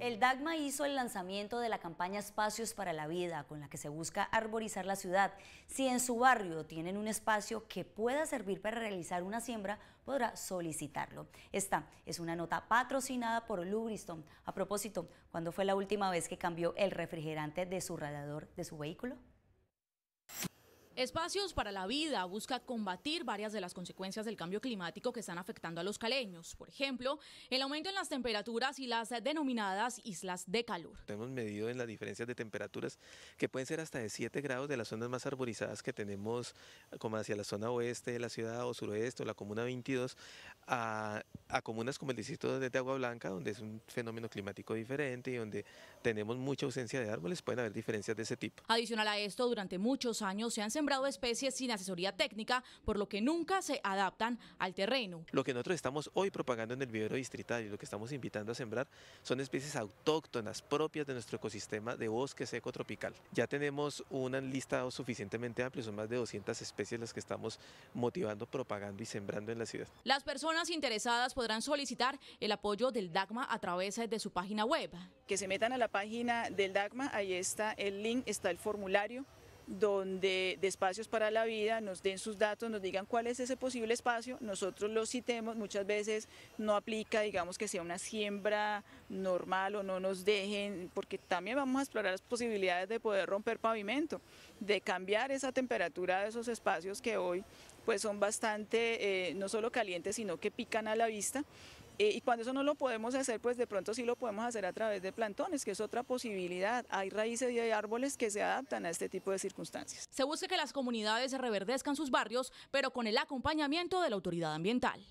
El DAGMA hizo el lanzamiento de la campaña Espacios para la Vida, con la que se busca arborizar la ciudad. Si en su barrio tienen un espacio que pueda servir para realizar una siembra, podrá solicitarlo. Esta es una nota patrocinada por Lubriston. A propósito, ¿cuándo fue la última vez que cambió el refrigerante de su radiador de su vehículo? Espacios para la Vida busca combatir varias de las consecuencias del cambio climático que están afectando a los caleños. Por ejemplo, el aumento en las temperaturas y las denominadas islas de calor. Hemos medido en las diferencias de temperaturas que pueden ser hasta de 7 grados de las zonas más arborizadas que tenemos, como hacia la zona oeste de la ciudad o suroeste o la comuna 22, a a comunas como el distrito de Agua Blanca, donde es un fenómeno climático diferente y donde tenemos mucha ausencia de árboles, pueden haber diferencias de ese tipo. Adicional a esto, durante muchos años se han sembrado especies sin asesoría técnica, por lo que nunca se adaptan al terreno. Lo que nosotros estamos hoy propagando en el vivero distrital y lo que estamos invitando a sembrar son especies autóctonas propias de nuestro ecosistema de bosque seco tropical. Ya tenemos una lista suficientemente amplia, son más de 200 especies las que estamos motivando, propagando y sembrando en la ciudad. Las personas interesadas pues, podrán solicitar el apoyo del DACMA a través eh, de su página web. Que se metan a la página del DACMA, ahí está el link, está el formulario donde de espacios para la vida nos den sus datos, nos digan cuál es ese posible espacio, nosotros lo citemos, muchas veces no aplica, digamos que sea una siembra normal o no nos dejen, porque también vamos a explorar las posibilidades de poder romper pavimento, de cambiar esa temperatura de esos espacios que hoy pues son bastante eh, no solo calientes, sino que pican a la vista. Eh, y cuando eso no lo podemos hacer, pues de pronto sí lo podemos hacer a través de plantones, que es otra posibilidad. Hay raíces y hay árboles que se adaptan a este tipo de circunstancias. Se busca que las comunidades reverdezcan sus barrios, pero con el acompañamiento de la autoridad ambiental.